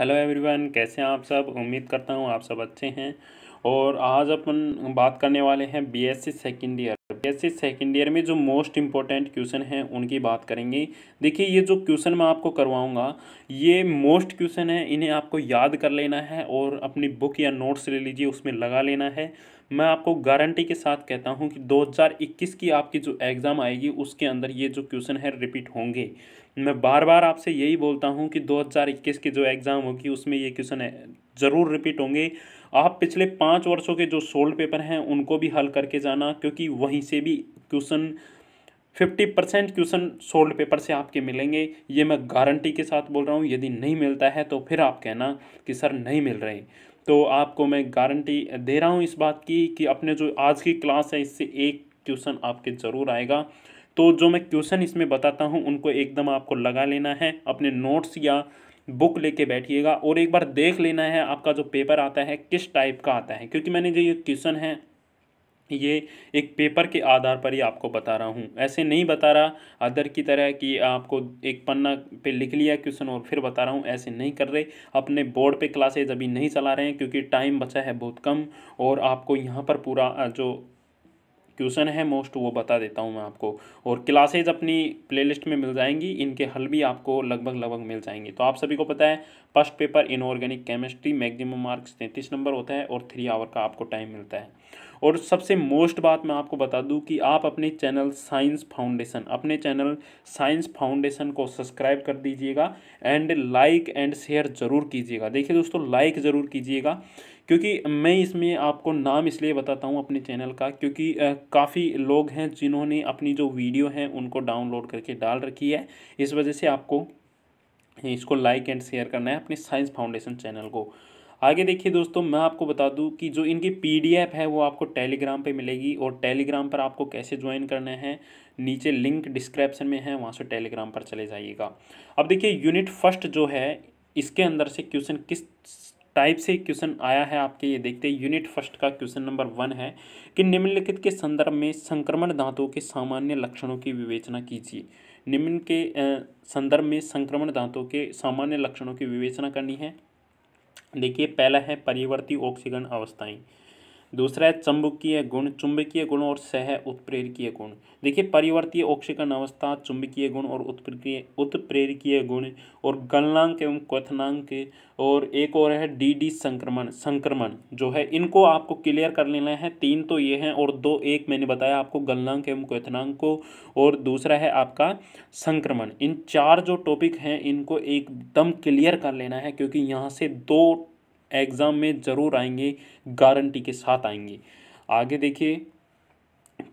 hello everyone कैसे हैं आप सब उम्मीद करता हूँ आप सब अच्छे हैं और आज अपन बात करने वाले हैं BSc second year BSc second year में जो मोस्ट इम्पोर्टेंट क्वेश्चन हैं उनकी बात करेंगे देखिए ये जो क्वेश्चन मैं आपको करवाऊंगा ये मोस्ट क्वेश्चन है इन्हें आपको याद कर लेना है और अपनी बुक या नोट्स ले लीजिए उसमें लगा लेना है मैं आपको गारंटी के साथ कहता हूँ कि 2021 की आपकी जो एग्ज़ाम आएगी उसके अंदर ये जो क्वेश्चन है रिपीट होंगे मैं बार बार आपसे यही बोलता हूँ कि 2021 की जो एग्ज़ाम होगी उसमें ये क्वेश्चन ज़रूर रिपीट होंगे आप पिछले पाँच वर्षों के जो सोल्ड पेपर हैं उनको भी हल करके जाना क्योंकि वहीं से भी question fifty percent question solved paper से आपके मिलेंगे ये मैं गारंटी के साथ बोल रहा हूँ यदि नहीं मिलता है तो फिर आप कहना कि सर नहीं मिल रहे तो आपको मैं गारंटी दे रहा हूँ इस बात की कि अपने जो आज की क्लास है इससे एक क्वेश्चन आपके ज़रूर आएगा तो जो मैं क्वेश्चन इसमें बताता हूँ उनको एकदम आपको लगा लेना है अपने नोट्स या बुक लेके बैठिएगा और एक बार देख लेना है आपका जो पेपर आता है किस टाइप का आता है क्योंकि मैंने जो ये क्वेश्चन है ये एक पेपर के आधार पर ही आपको बता रहा हूँ ऐसे नहीं बता रहा अदर की तरह कि आपको एक पन्ना पे लिख लिया क्वेश्चन और फिर बता रहा हूँ ऐसे नहीं कर रहे अपने बोर्ड पे क्लासेज अभी नहीं चला रहे हैं क्योंकि टाइम बचा है बहुत कम और आपको यहाँ पर पूरा जो क्वेश्चन है मोस्ट वो बता देता हूँ मैं आपको और क्लासेज अपनी प्लेलिस्ट में मिल जाएंगी इनके हल भी आपको लगभग लगभग मिल जाएंगे तो आप सभी को पता है first paper inorganic chemistry maximum marks तैंतीस नंबर होता है और थ्री आवर का आपको टाइम मिलता है और सबसे मोस्ट बात मैं आपको बता दूं कि आप अपने चैनल साइंस फाउंडेशन अपने चैनल साइंस फाउंडेशन को सब्सक्राइब कर दीजिएगा एंड लाइक एंड शेयर ज़रूर कीजिएगा देखिए दोस्तों लाइक ज़रूर कीजिएगा क्योंकि मैं इसमें आपको नाम इसलिए बताता हूँ अपने चैनल का क्योंकि काफ़ी लोग हैं जिन्होंने अपनी जो वीडियो हैं उनको डाउनलोड करके डाल रखी है इस वजह से आपको इसको लाइक एंड शेयर करना है अपने साइंस फाउंडेशन चैनल को आगे देखिए दोस्तों मैं आपको बता दूं कि जो इनकी पीडीएफ है वो आपको टेलीग्राम पे मिलेगी और टेलीग्राम पर आपको कैसे ज्वाइन करना है नीचे लिंक डिस्क्रिप्शन में है वहाँ से टेलीग्राम पर चले जाइएगा अब देखिए यूनिट फर्स्ट जो है इसके अंदर से क्वेश्चन किस टाइप से क्वेश्चन आया है आपके ये देखते हैं यूनिट फर्स्ट का क्वेश्चन नंबर वन है कि निम्नलिखित के संदर्भ में संक्रमण दांतों के सामान्य लक्षणों की विवेचना कीजिए निम्न के संदर्भ में संक्रमण दांतों के सामान्य लक्षणों की विवेचना करनी है देखिए पहला है परिवर्ती ऑक्सीकरण अवस्थाएं दूसरा है चुंबकीय गुण चुंबकीय गुण और सह उत्प्रेरकीय गुण देखिए परिवर्तीय औक्षिकन अवस्था चुंबकीय गुण और उत्प्रेरकीय उत्प्रेरकीय गुण और गलनांक एवं क्वनांक और एक और है डी डी संक्रमण संक्रमण जो है इनको आपको क्लियर कर लेना है तीन तो ये हैं और दो एक मैंने बताया आपको गलनांक एवं क्वनांक को और दूसरा है आपका संक्रमण इन चार जो टॉपिक हैं इनको एकदम क्लियर कर लेना है क्योंकि यहाँ से दो एग्ज़ाम में ज़रूर आएंगे गारंटी के साथ आएंगे आगे देखिए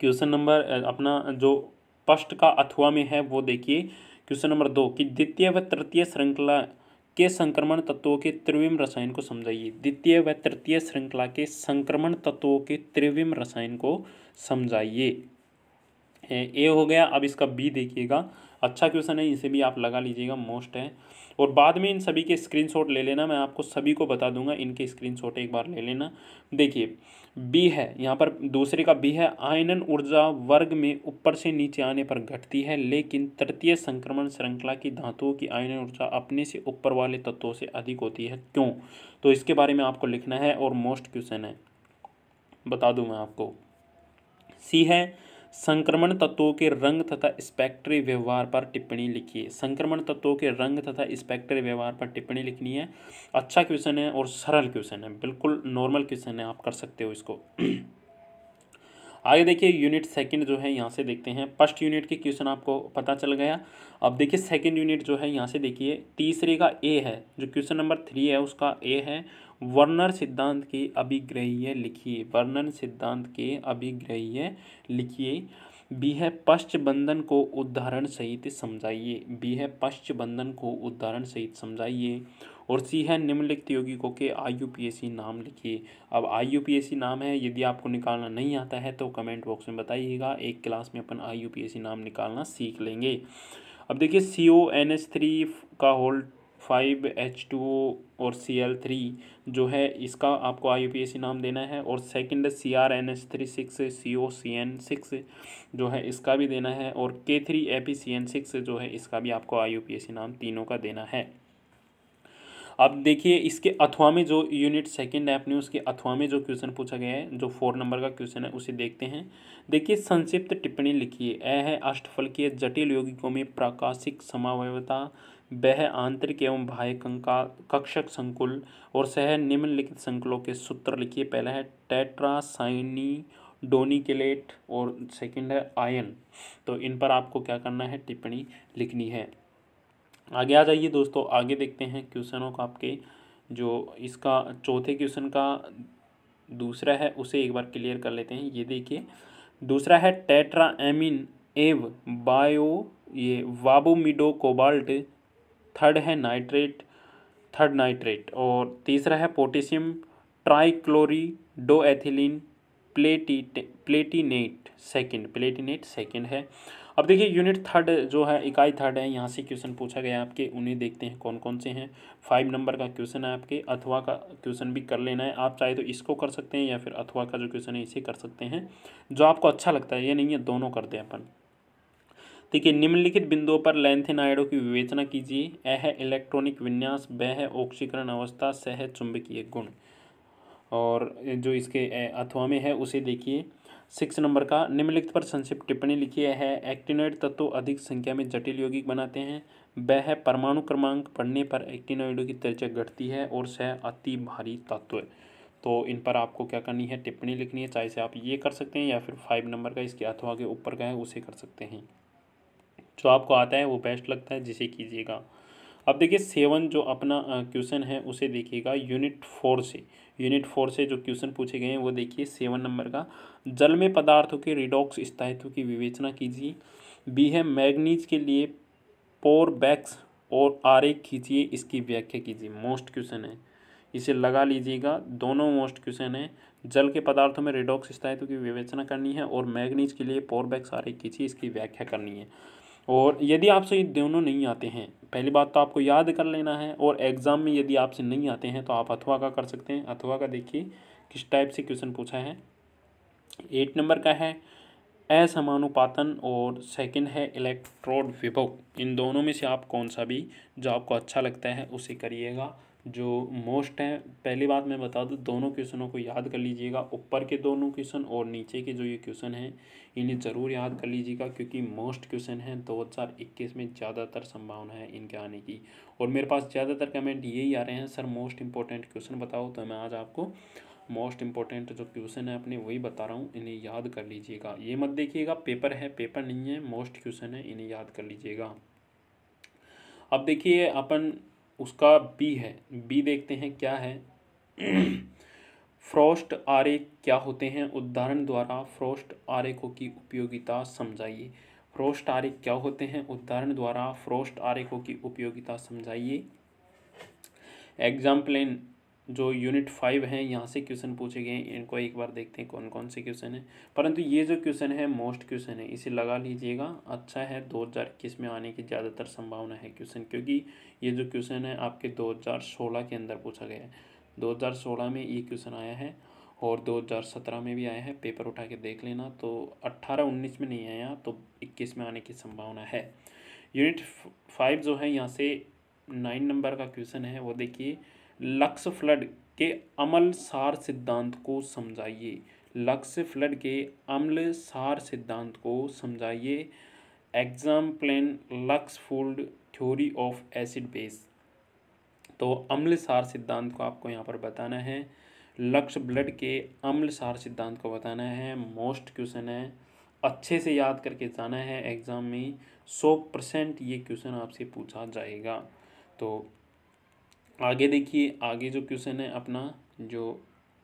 क्वेश्चन नंबर अपना जो पष्ट का अथवा में है वो देखिए क्वेश्चन नंबर दो कि द्वितीय व तृतीय श्रृंखला के संक्रमण तत्वों के त्रिविम रसायन को समझाइए द्वितीय व तृतीय श्रृंखला के संक्रमण तत्वों के त्रिविम रसायन को समझाइए ए हो गया अब इसका बी देखिएगा अच्छा क्वेश्चन है इसे भी आप लगा लीजिएगा मोस्ट है और बाद में इन सभी के स्क्रीनशॉट ले लेना मैं आपको सभी को बता दूंगा इनके स्क्रीनशॉट एक बार ले लेना देखिए बी है यहाँ पर दूसरे का बी है आयनन ऊर्जा वर्ग में ऊपर से नीचे आने पर घटती है लेकिन तृतीय संक्रमण श्रृंखला की धातुओं की आयनन ऊर्जा अपने से ऊपर वाले तत्वों से अधिक होती है क्यों तो इसके बारे में आपको लिखना है और मोस्ट क्वेश्चन है बता दूँ मैं आपको सी है संक्रमण तत्वों के रंग तथा स्पेक्ट्री व्यवहार पर टिप्पणी लिखिए संक्रमण तत्वों के रंग तथा स्पेक्ट्री व्यवहार पर टिप्पणी लिखनी है अच्छा क्वेश्चन है और सरल क्वेश्चन है बिल्कुल नॉर्मल क्वेश्चन है आप कर सकते हो इसको आगे देखिए यूनिट सेकंड जो है यहाँ से देखते हैं फर्स्ट यूनिट के क्वेश्चन आपको पता चल गया अब देखिए सेकंड यूनिट जो है यहाँ से देखिए तीसरे का ए है जो क्वेश्चन नंबर थ्री है उसका ए है वर्नर सिद्धांत के अभिग्रही लिखिए वर्णन सिद्धांत के अभिग्रही लिखिए बी है पश्च बंधन को उदाहरण सहित समझाइए बी है पश्च बंधन को उदाहरण सहित समझाइए और सी है निम्नलिखित यौगिकों के आई नाम लिखिए अब आई नाम है यदि आपको निकालना नहीं आता है तो कमेंट बॉक्स में बताइएगा एक क्लास में अपन आई नाम निकालना सीख लेंगे अब देखिए C O N S three का होल्ड फाइव एच टू और सी एल थ्री जो है इसका आपको I U P A C नाम देना है और second C R N S three six C O C N six जो है इसका भी देना है और K three A P C N six जो है इसका भी आपको I U P A C नाम तीनों का देना है अब देखिए इसके अथवा में जो यूनिट सेकंड है अपने उसके अथवा में जो क्वेश्चन पूछा गया है जो फोर नंबर का क्वेश्चन है उसे देखते हैं देखिए संक्षिप्त टिप्पणी लिखिए ए है अष्टफल के जटिल यौगिकों में प्राकाशिक समावयता वह आंतरिक एवं बाह्य कक्षक संकुल और सह निम्नलिखित संकुलों के सूत्र लिखिए पहला है टेट्रासाइनी डोनिकलेट और सेकंड है आयन तो इन पर आपको क्या करना है टिप्पणी लिखनी है आगे आ जाइए दोस्तों आगे देखते हैं क्वेश्चनों का आपके जो इसका चौथे क्वेश्चन का दूसरा है उसे एक बार क्लियर कर लेते हैं ये देखिए दूसरा है टेट्रा एमिन एव बायो ये वाबोमिडो कोबाल्ट थर्ड है नाइट्रेट थर्ड नाइट्रेट और तीसरा है पोटेशियम ट्राइक्लोरी डो एथिलीन प्लेटी प्लेटिनेट सेकंड प्लेटिनेट सेकंड है अब देखिए यूनिट थर्ड जो है इकाई थर्ड है यहाँ से क्वेश्चन पूछा गया आपके उन्हें देखते हैं कौन कौन से हैं फाइव नंबर का क्वेश्चन है आपके अथवा का क्वेश्चन भी कर लेना है आप चाहे तो इसको कर सकते हैं या फिर अथवा का जो क्वेश्चन है इसे कर सकते हैं जो आपको अच्छा लगता है ये नहीं है दोनों करते हैं अपन देखिए निम्नलिखित बिंदुओं पर लेंथेनाइडों की विवेचना कीजिए ए है इलेक्ट्रॉनिक विन्यास ब है ऑक्सीकरण अवस्था स है चुंबकीय गुण और जो इसके अथवा में है उसे देखिए सिक्स नंबर का निम्नलिखित पर संक्षिप्त टिप्पणी लिखी है एक्टिनोइड तत्व अधिक संख्या में जटिल यौगिक बनाते हैं वह है परमाणु क्रमांक पढ़ने पर एक्टिनोइडों की त्वचा घटती है और सह अति भारी तत्व तो इन पर आपको क्या करनी है टिप्पणी लिखनी है चाहे से आप ये कर सकते हैं या फिर फाइव नंबर का इसके अथवा के ऊपर का है उसे कर सकते हैं जो आपको आता है वो बेस्ट लगता है जिसे कीजिएगा अब देखिए सेवन जो अपना क्वेश्चन है उसे देखिएगा यूनिट फोर से यूनिट फोर से जो क्वेश्चन पूछे गए हैं वो देखिए सेवन नंबर का जल में पदार्थों के रिडॉक्स स्थायित्व की विवेचना कीजिए बी है मैग्नीज के लिए पोर बैक्स और ए खींचिए इसकी व्याख्या कीजिए मोस्ट क्वेश्चन है इसे लगा लीजिएगा दोनों मोस्ट क्वेश्चन है जल के पदार्थों में रिडॉक्स स्थायित्व की विवेचना करनी है और मैग्नीज के लिए पोर बैक्स ए खींचिए इसकी व्याख्या करनी है और यदि आपसे ये दोनों नहीं आते हैं पहली बात तो आपको याद कर लेना है और एग्ज़ाम में यदि आपसे नहीं आते हैं तो आप अथवा का कर सकते हैं अथवा का देखिए किस टाइप से क्वेश्चन पूछा है एट नंबर का है असमानुपातन और सेकंड है इलेक्ट्रोड विभव इन दोनों में से आप कौन सा भी जो आपको अच्छा लगता है उसे करिएगा जो मोस्ट हैं पहली बात मैं बता दूँ दोनों क्वेश्चनों को याद कर लीजिएगा ऊपर के दोनों क्वेश्चन और नीचे के जो ये क्वेश्चन हैं इन्हें ज़रूर याद कर लीजिएगा क्योंकि मोस्ट क्वेश्चन हैं 2021 में ज़्यादातर संभावना है इनके आने की और मेरे पास ज़्यादातर कमेंट यही आ रहे हैं सर मोस्ट इंपॉर्टेंट क्वेश्चन बताओ तो मैं आज आपको मोस्ट इंपॉर्टेंट जो क्वेश्चन है अपने वही बता रहा हूँ इन्हें याद कर लीजिएगा ये मत देखिएगा पेपर है पेपर नहीं है मोस्ट क्वेश्चन है इन्हें याद कर लीजिएगा अब देखिए अपन उसका बी है बी देखते हैं क्या है फ्रॉस्ट आरे क्या होते हैं उदाहरण द्वारा फ्रॉस्ट आरे को की उपयोगिता समझाइए फ्रॉस्ट आरे क्या होते हैं उदाहरण द्वारा फ्रॉस्ट आरे को की उपयोगिता समझाइए एग्जाम्पल इन जो यूनिट फाइव हैं यहाँ से क्वेश्चन पूछे गए हैं इनको एक बार देखते हैं कौन कौन से क्वेश्चन है परंतु ये जो क्वेश्चन है मोस्ट क्वेश्चन है इसे लगा लीजिएगा अच्छा है दो हज़ार इक्कीस में आने की ज़्यादातर संभावना है क्वेश्चन क्योंकि ये जो क्वेश्चन है आपके दो हज़ार सोलह के अंदर पूछा गया है दो हज़ार सोलह में ये क्वेश्चन आया है और दो हज़ार सत्रह में भी आया है पेपर उठा के देख लेना तो अट्ठारह उन्नीस में नहीं आया तो इक्कीस में आने की संभावना है यूनिट फाइव जो है यहाँ से नाइन नंबर का क्वेश्चन है वो देखिए लक्स फ्लड के अमल सार सिद्धांत को समझाइए लक्स फ्लड के अमल सार सिद्धांत को समझाइए explain Lux Flood theory of acid base तो अम्ल सार सिद्धांत को आपको यहाँ पर बताना है लक्ष्य ब्लड के अम्ल सार सिद्धांत को बताना है मोस्ट क्वेश्चन है अच्छे से याद करके जाना है एग्ज़ाम में सौ परसेंट ये क्वेश्चन आपसे पूछा जाएगा तो आगे देखिए आगे जो क्वेश्चन है अपना जो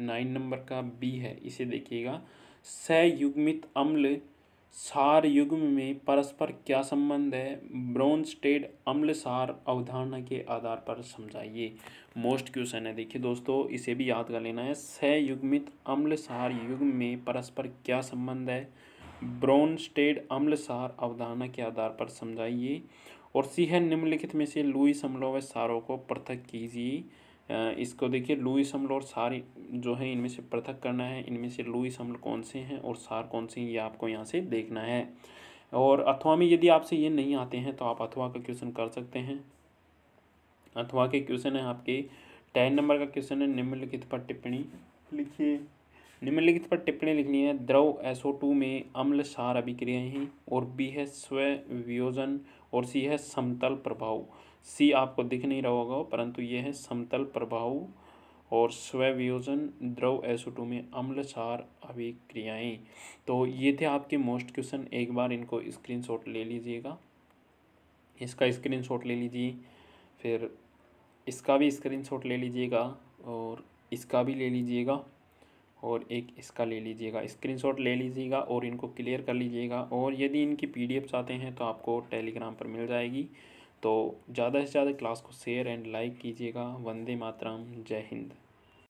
नाइन नंबर का बी है इसे देखिएगा सयुग्मित अम्ल सार युग्म में परस्पर क्या संबंध है ब्रोंस्टेड अम्ल सार अवधारणा के आधार पर समझाइए मोस्ट क्वेश्चन है देखिए दोस्तों इसे भी याद कर लेना है सयुग्मित अम्ल सार युग्म में परस्पर क्या संबंध है ब्रोंस्टेड अम्ल सार अवधारणा के आधार पर समझाइए और सी है निम्नलिखित में से लुई समलो व सारों को पृथक कीजिए इसको देखिए लुई समलो और सार जो है इनमें से पृथक करना है इनमें से लुई समल कौन से हैं और सार कौन से हैं ये आपको यहाँ से देखना है और अथवा में यदि आपसे ये नहीं आते हैं तो आप अथवा का क्वेश्चन कर सकते हैं अथवा के क्वेश्चन है आपके टेन नंबर का क्वेश्चन है निम्नलिखित पर टिप्पणी लिखिए निम्नलिखित पर टिप्पणी लिखनी है द्रव एसओ टू में अम्ल सार अभिक्रियाएं हैं और बी है स्ववियोजन और सी है समतल प्रभाव सी आपको दिख नहीं रहा होगा परंतु यह है समतल प्रभाव और स्ववियोजन द्रव एसओ टू में अम्ल सार अभिक्रियाएं तो ये थे आपके मोस्ट क्वेश्चन एक बार इनको शॉट ले लीजिएगा इसका शॉट ले लीजिए फिर इसका भी शॉट ले लीजिएगा और इसका भी ले लीजिएगा और एक इसका ले लीजिएगा स्क्रीनशॉट ले लीजिएगा और इनको क्लियर कर लीजिएगा और यदि इनकी पीडीएफ्स चाहते हैं तो आपको टेलीग्राम पर मिल जाएगी तो ज़्यादा से ज़्यादा क्लास को शेयर एंड लाइक कीजिएगा वंदे मातरम जय हिंद